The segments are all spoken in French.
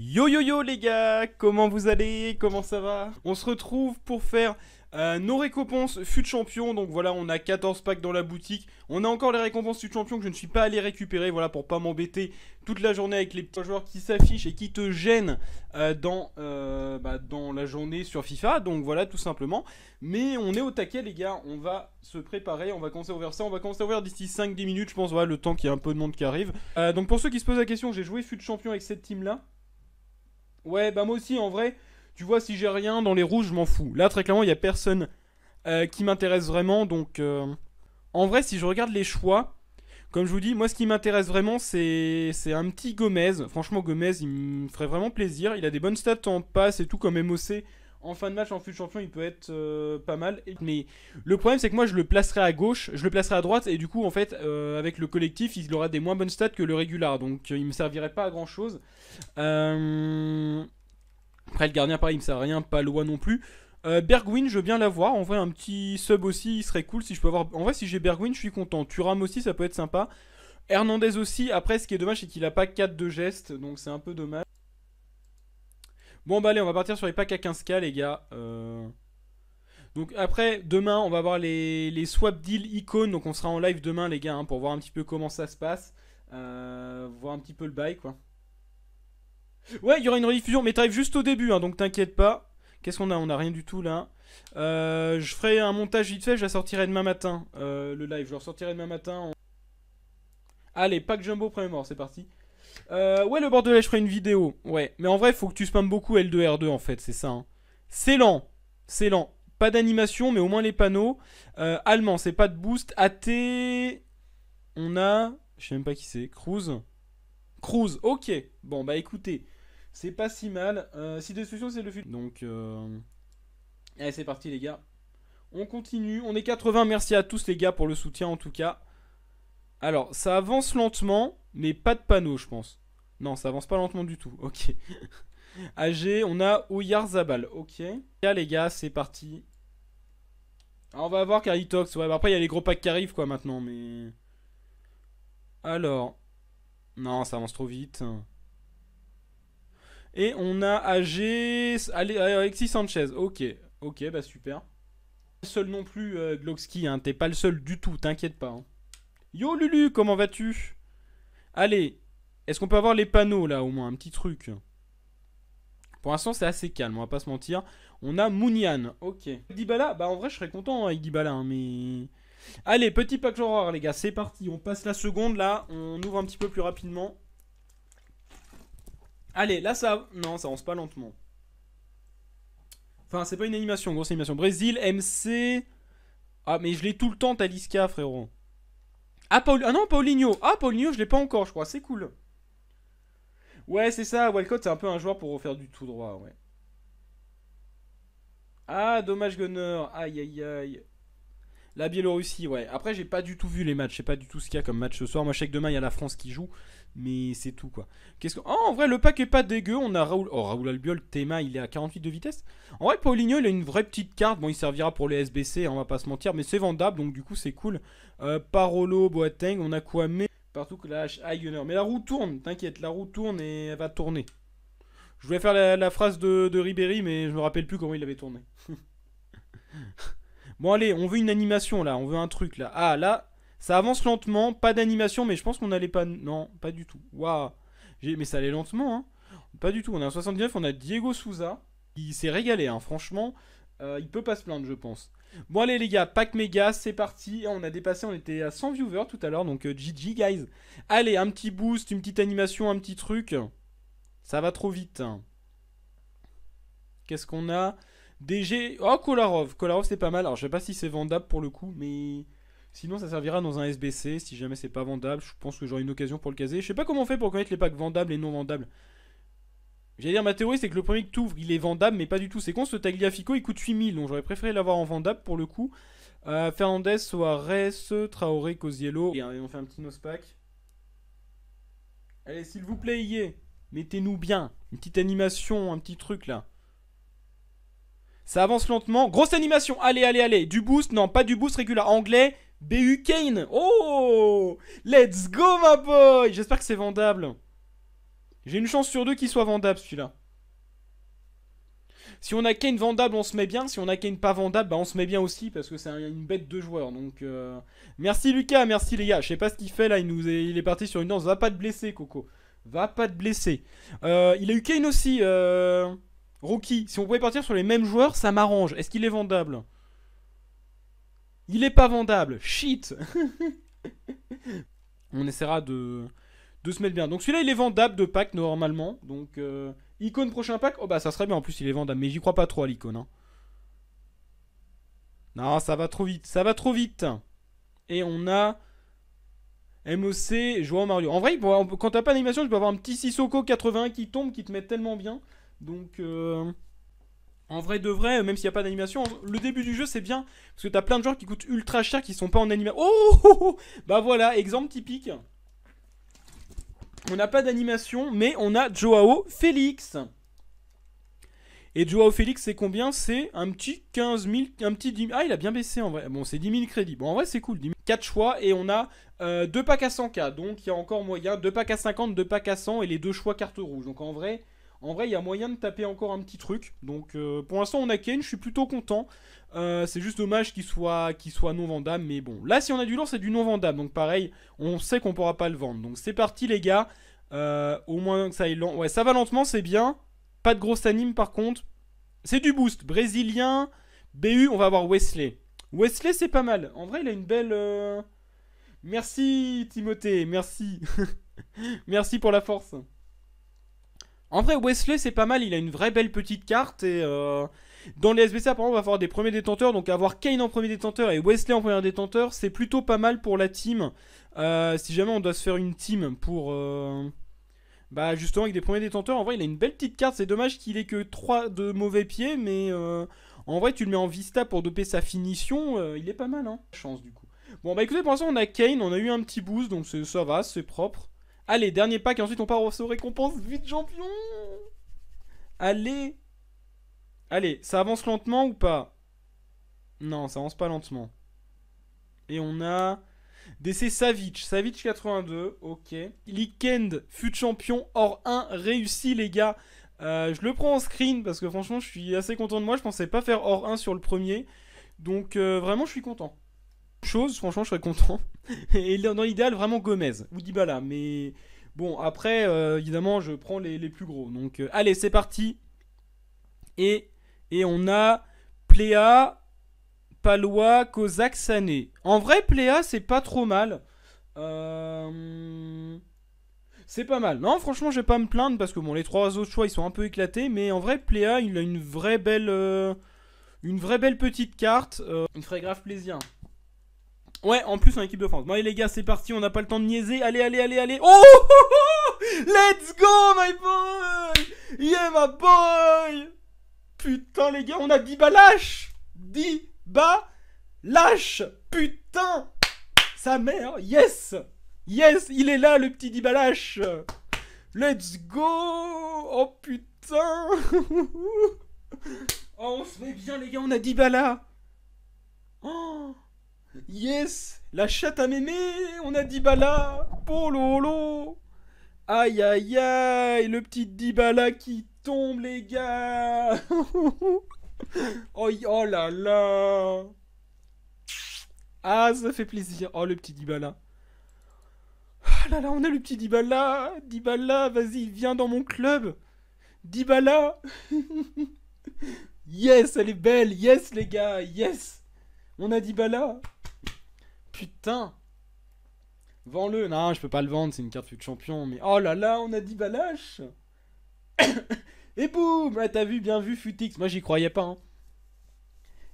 Yo yo yo les gars, comment vous allez Comment ça va On se retrouve pour faire euh, nos récompenses fut champion, donc voilà, on a 14 packs dans la boutique. On a encore les récompenses fut champion que je ne suis pas allé récupérer, voilà, pour pas m'embêter toute la journée avec les petits joueurs qui s'affichent et qui te gênent euh, dans, euh, bah, dans la journée sur FIFA. Donc voilà, tout simplement. Mais on est au taquet, les gars. On va se préparer, on va commencer à ouvrir ça. On va commencer à ouvrir d'ici 5-10 minutes, je pense, voilà, le temps qu'il y a un peu de monde qui arrive. donc pour ceux qui se posent la question, j'ai joué fut champion avec cette team-là. Ouais, bah moi aussi, en vrai. Tu vois, si j'ai rien dans les rouges, je m'en fous. Là, très clairement, il n'y a personne euh, qui m'intéresse vraiment. Donc, euh, en vrai, si je regarde les choix, comme je vous dis, moi, ce qui m'intéresse vraiment, c'est un petit Gomez. Franchement, Gomez, il me ferait vraiment plaisir. Il a des bonnes stats en passe et tout, comme MOC. En fin de match, en futur champion, il peut être euh, pas mal. Mais le problème, c'est que moi, je le placerai à gauche, je le placerai à droite. Et du coup, en fait, avec le collectif, il aura des moins bonnes stats que le régular. Donc, il il me servirait pas à grand chose. Euh... Après, le gardien, pareil, il me sert à rien, pas loin non plus. Euh, Bergwin, je veux bien l'avoir. En vrai, un petit sub aussi, il serait cool. Si je peux avoir... En vrai, si j'ai Bergwin, je suis content. Turam aussi, ça peut être sympa. Hernandez aussi. Après, ce qui est dommage, c'est qu'il a pas 4 de gestes. Donc, c'est un peu dommage. Bon, bah allez, on va partir sur les packs à 15k, les gars. Euh. Donc après, demain, on va voir les, swap deal icônes. Donc on sera en live demain, les gars, hein, pour voir un petit peu comment ça se passe. Euh, voir un petit peu le bail, quoi. Ouais, il y aura une rediffusion, mais t'arrives juste au début, hein, donc t'inquiète pas. Qu'est-ce qu'on a On a rien du tout là. Euh, je ferai un montage vite fait, je la sortirai demain matin, euh, le live. Je le sortirai demain matin. Allez, pack jumbo, premier mort, c'est parti. Euh, ouais, le bordelais, je ferai une vidéo. Ouais, mais en vrai, faut que tu spammes beaucoup L2R2 en fait, c'est ça. Hein. C'est lent, c'est lent. Pas d'animation, mais au moins les panneaux. allemand, c'est pas de boost. AT. On a. Je sais même pas qui c'est. Cruz. Cruz, ok. Bon, bah écoutez. C'est pas si mal. Si euh, si destruction, c'est le futur. Donc, euh, allez, c'est parti, les gars. On continue. On est 80. Merci à tous, les gars, pour le soutien, en tout cas. Alors, ça avance lentement, mais pas de panneau, je pense. Non, ça avance pas lentement du tout. Ok. AG, on a Oyarzabal. Ok. Là, les gars, c'est parti. Ah, on va avoir Caritox. Ouais, bah, après, il y a les gros packs qui arrivent, quoi, maintenant, mais. Alors. Non, ça avance trop vite. Et on a AG, euh, Alexis Sanchez. Ok, ok, bah super. Seul non plus, Glockski, euh, hein. t'es pas le seul du tout, t'inquiète pas. Hein. Yo Lulu, comment vas-tu Allez, est-ce qu'on peut avoir les panneaux là au moins, un petit truc pour l'instant, c'est assez calme, on va pas se mentir. On a Mounian, ok. Dibala, bah en vrai, je serais content hein, avec Dibala, mais... Allez, petit pack horreur, les gars, c'est parti. On passe la seconde, là. On ouvre un petit peu plus rapidement. Allez, là ça... Non, ça avance pas lentement. Enfin, c'est pas une animation, grosse animation. Brésil, MC... Ah, mais je l'ai tout le temps, Talisca, frérot. Ah, Paul... ah non, Paulinho. Ah, Paulinho, je l'ai pas encore, je crois. C'est cool. Ouais, c'est ça. Walcott, c'est un peu un joueur pour refaire du tout droit, ouais. Ah, dommage Gunner. Aïe, aïe, aïe. La Biélorussie, ouais. Après, j'ai pas du tout vu les matchs. Je sais pas du tout ce qu'il y a comme match ce soir. Moi, je sais que demain, il y a la France qui joue. Mais c'est tout, quoi. Qu'est-ce que... Oh, en vrai, le pack est pas dégueu. On a Raoul. Oh, Raoul Albiol, Théma, il est à 48 de vitesse. En vrai, Paulinho, il a une vraie petite carte. Bon, il servira pour les SBC, hein, on va pas se mentir. Mais c'est vendable, donc du coup, c'est cool. Euh, Parolo, Boateng, on a quoi Mais Partout que la Mais la roue tourne, t'inquiète, la roue tourne et elle va tourner. Je voulais faire la, phrase de, de Ribéry, mais je me rappelle plus comment il avait tourné. Bon, allez, on veut une animation là, on veut un truc là. Ah, là, ça avance lentement, pas d'animation, mais je pense qu'on allait pas. Non, pas du tout. Waouh, mais ça allait lentement, hein. Pas du tout. On a 79, on a Diego Souza. Il s'est régalé, hein, franchement. Euh, il peut pas se plaindre, je pense. Bon, allez, les gars, pack méga, c'est parti. Ah, on a dépassé, on était à 100 viewers tout à l'heure, donc GG, euh, guys. Allez, un petit boost, une petite animation, un petit truc. Ça va trop vite. Hein. Qu'est-ce qu'on a DG. Oh, Kolarov. Kolarov, c'est pas mal. Alors, je sais pas si c'est vendable pour le coup, mais. Sinon, ça servira dans un SBC. Si jamais c'est pas vendable, je pense que j'aurai une occasion pour le caser. Je sais pas comment on fait pour connaître les packs vendables et non vendables. J'allais dire, ma théorie, c'est que le premier que t'ouvre il est vendable, mais pas du tout. C'est con, ce Tagliafico, il coûte 8000. Donc, j'aurais préféré l'avoir en vendable pour le coup. Euh, Fernandez, Soares, Traoré, Cosiello. Hein, et on fait un petit nospack Allez, s'il vous plaît, mettez-nous bien. Une petite animation, un petit truc là. Ça avance lentement. Grosse animation. Allez, allez, allez. Du boost. Non, pas du boost régulier. Anglais. BU Kane. Oh Let's go, ma boy J'espère que c'est vendable. J'ai une chance sur deux qu'il soit vendable, celui-là. Si on a Kane vendable, on se met bien. Si on a Kane pas vendable, bah, on se met bien aussi parce que c'est une bête de joueur. Donc, euh, merci Lucas, merci les gars. Je sais pas ce qu'il fait là. Il, est... parti sur une danse. Va pas te blesser, Coco. Va pas te blesser. Euh, il a eu Kane aussi. Euh... Rookie, si on pouvait partir sur les mêmes joueurs, ça m'arrange. Est-ce qu'il est vendable Il est pas vendable. Shit On essaiera de, de se mettre bien. Donc celui-là, il est vendable de pack normalement. Donc euh, icône prochain pack. Oh bah ça serait bien en plus, il est vendable. Mais j'y crois pas trop à l'icône. Hein. Non, ça va trop vite. Ça va trop vite. Et on a... MOC, jouant Mario. En vrai, quand t'as pas d'animation, tu peux avoir un petit Sissoko 81 qui tombe, qui te met tellement bien. Donc, euh, en vrai de vrai, même s'il n'y a pas d'animation, le début du jeu c'est bien parce que t'as plein de gens qui coûtent ultra cher qui sont pas en animation. Oh, oh, oh, oh, Bah voilà, exemple typique. On n'a pas d'animation, mais on a Joao Félix. Et Joao Félix, c'est combien C'est un petit 15 000, un petit Ah, il a bien baissé en vrai. Bon, c'est 10 000 crédits. Bon, en vrai, c'est cool. 4 choix et on a 2 euh, packs à 100K. Donc, il y a encore moyen. 2 packs à 50, 2 packs à 100 et les 2 choix carte rouge. Donc, en vrai, en vrai, il y a moyen de taper encore un petit truc. Donc euh, pour l'instant, on a Kane, je suis plutôt content. Euh, c'est juste dommage qu'il soit, soit non vendable, mais bon. Là, si on a du lourd, c'est du non vendable. Donc pareil, on sait qu'on pourra pas le vendre. Donc c'est parti, les gars. Euh, au moins que ça aille lent. Ouais, ça va lentement, c'est bien. Pas de grosse anime par contre. C'est du boost. Brésilien, BU, on va avoir Wesley. Wesley, c'est pas mal. En vrai, il a une belle. Merci, Timothée. Merci. merci pour la force. En vrai, Wesley, c'est pas mal. Il a une vraie belle petite carte. Et euh, dans les SBC, apparemment, on va avoir des premiers détenteurs. Donc, avoir Kane en premier détenteur et Wesley en premier détenteur, c'est plutôt pas mal pour la team. Euh, si jamais on doit se faire une team pour. Euh, bah, justement, avec des premiers détenteurs, en vrai, il a une belle petite carte. C'est dommage qu'il ait que 3 de mauvais pieds. Mais en vrai, tu le mets en vista pour doper sa finition. il est pas mal, hein. Chance, du coup. Bon, bah écoutez, pour l'instant, on a Kane. On a eu un petit boost. Donc, ça va, c'est propre. Allez, dernier pack et ensuite on part aux récompenses. Vite, champion Allez Allez, ça avance lentement ou pas Non, ça avance pas lentement. Et on a... DC Savic, Savic 82, ok. Lickend, fut champion, hors 1, réussi les gars. Euh, je le prends en screen parce que franchement je suis assez content de moi, je pensais pas faire hors 1 sur le premier. Donc euh, vraiment je suis content chose, franchement, je serais content. Et dans l'idéal, vraiment Gomez ou Dybala. Mais bon, après, euh, évidemment, je prends les, plus gros. Donc, euh, allez, c'est parti. Et, et on a Pléa, Palois, Kozak, Sané. En vrai, Pléa, c'est pas trop mal. Euh, c'est pas mal. Non, franchement, je vais pas me plaindre parce que bon, les trois autres choix, ils sont un peu éclatés. Mais en vrai, Pléa, il a une vraie belle, une vraie belle petite carte. il me ferait grave plaisir. Ouais, en plus en équipe de France. Bon, allez les gars, c'est parti, on n'a pas le temps de niaiser. Allez, allez, allez, allez. Oh, oh, oh, oh Let's go, my boy Yeah, my boy Putain, les gars, on a 10 lâche bas lâche Putain Sa mère, yes Yes, il est là, le petit Dibalash! Let's go Oh putain Oh, on se met bien, les gars, on a Dibala Oh Yes La chatte à mémé On a DiBala, Pololo Aïe aïe aïe Le petit DiBala qui tombe les gars oh, là là Ah ça fait plaisir Oh le petit DiBala. Oh ah là là on a le petit DiBala, DiBala, vas-y viens dans mon club DiBala. Yes elle est belle Yes les gars Yes On a DiBala. Putain Vends-le Non, je peux pas le vendre, c'est une carte fut champion. Mais oh là là, on a dit Balache Et boum T'as vu, bien vu, Futix. Moi, j'y croyais pas. Hein.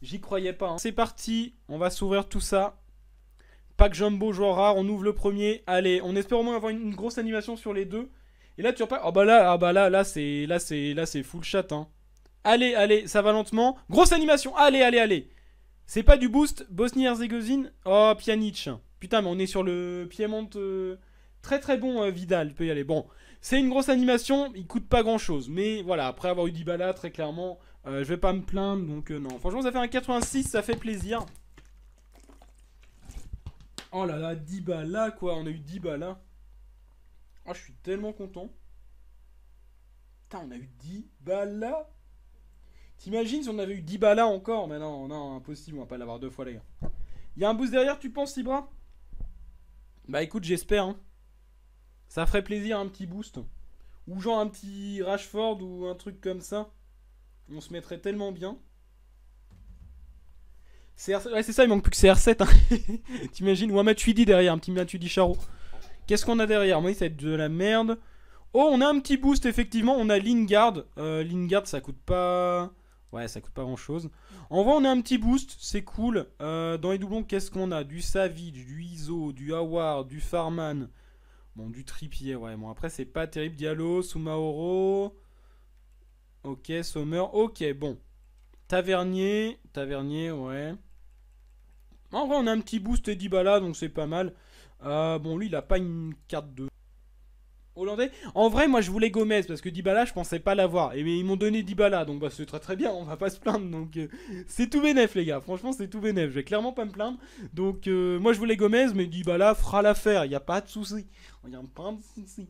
J'y croyais pas. Hein. C'est parti, on va s'ouvrir tout ça. Pack Jumbo, joueur rare, on ouvre le premier. Allez, on espère au moins avoir une, grosse animation sur les deux. Et là, tu repars. Oh bah là, ah bah là, là, c'est là, c'est là, c'est full chat. Hein. Allez, allez, ça va lentement. Grosse animation. Allez, allez, allez. C'est pas du boost Bosnie-Herzégovine. Oh, Pjanic. Putain, mais on est sur le Piémont. Euh, très très bon, euh, Vidal. Il peut y aller. Bon, c'est une grosse animation. Il coûte pas grand chose. Mais voilà, après avoir eu Dybala, très clairement, euh, je vais pas me plaindre. Donc non. Franchement, ça fait un 86. Ça fait plaisir. Oh là là, Dybala quoi. On a eu Dybala. Oh, je suis tellement content. Putain, on a eu balles. T'imagines si on avait eu Dybala encore Mais non, non, impossible, on va pas l'avoir deux fois, les gars. Il y a un boost derrière, tu penses, Ibra Bah écoute, j'espère. Hein. Ça ferait plaisir, un petit boost. Ou genre un petit Rashford ou un truc comme ça. On se mettrait tellement bien. c'est ça, il manque plus que CR7. Hein. T'imagines Ou un Matuidi derrière, un petit Matuidi Charo. Qu'est-ce qu'on a derrière Moi, ça va être de la merde. Oh, on a un petit boost, effectivement. On a Lingard. Euh, Lingard, ça coûte pas... Ouais, ça coûte pas grand chose. En vrai, on a un petit boost, c'est cool. Euh, dans les doublons, qu'est-ce qu'on a Du Savage, du Iso, du Hawar, du Farman. Bon, du Tripier, ouais. Bon, après, c'est pas terrible. Diallo, Sumaoro. Ok, Sommer. Ok, bon. Tavernier. Tavernier, ouais. En vrai, on a un petit boost et donc c'est pas mal. Euh, bon, lui, il a pas une carte de Hollandais. En vrai, moi je voulais Gomez parce que Dybala, je pensais pas l'avoir. Et mais ils m'ont donné Dybala, donc bah, c'est très très bien, on va pas se plaindre. Donc euh, c'est tout bénef, les gars. Franchement, c'est tout bénef. Je vais clairement pas me plaindre. Donc euh, moi je voulais Gomez, mais Dybala fera l'affaire. Il y a pas de souci. Il a pas de souci.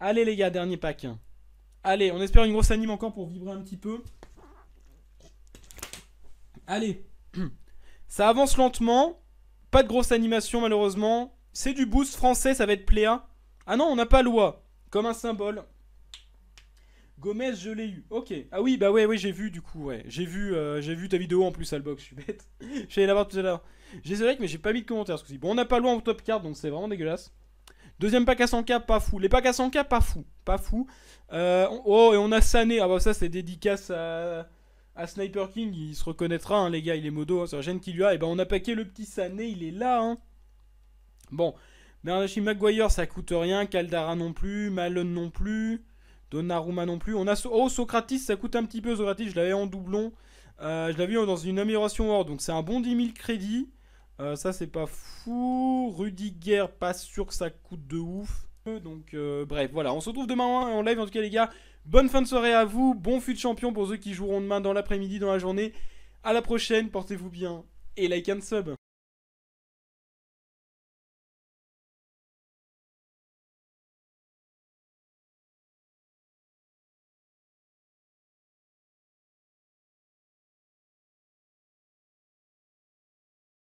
Allez les gars, dernier pack. Allez, on espère une grosse anime encore pour vibrer un petit peu. Allez. Ça avance lentement. Pas de grosse animation malheureusement. C'est du boost français, ça va être Pléa. Ah non, on n'a pas loi. Comme un symbole. Gomez, je l'ai eu. Ok. Ah oui, bah ouais, ouais, j'ai vu du coup, ouais. J'ai vu, euh, j'ai vu ta vidéo en plus, Albox, je suis bête. J'allais la voir tout à l'heure. J'ai like, mais j'ai pas mis de commentaires ce coup-ci. Bon, on n'a pas loi en top card, donc c'est vraiment dégueulasse. Deuxième pack à 100k, pas fou. Les packs à 100k, pas fou. Pas fou. Euh, oh, et on a Sané. Ah bah ça, c'est dédicace à, Sniper King. Il se reconnaîtra, hein, les gars. Il est modo. Hein, c'est la gêne qu'il lui a. Et eh bah ben, on a paqué le petit Sané. Il est là. Hein. Bon. Nardashi Maguire, ça coûte rien. Caldara non plus. Malone non plus. Donnarumma non plus. On a oh, Socratis, ça coûte un petit peu. Socratis, je l'avais en doublon. Euh, je l'avais dans une amélioration or. Donc c'est un bon 10 000 crédits. Euh, ça, c'est pas fou. Guerre, pas sûr que ça coûte de ouf. Donc euh, bref, voilà. On se retrouve demain hein, en live. En tout cas, les gars, bonne fin de soirée à vous. Bon fut de champion pour ceux qui joueront demain dans l'après-midi, dans la journée. À la prochaine. Portez-vous bien. Et like and sub.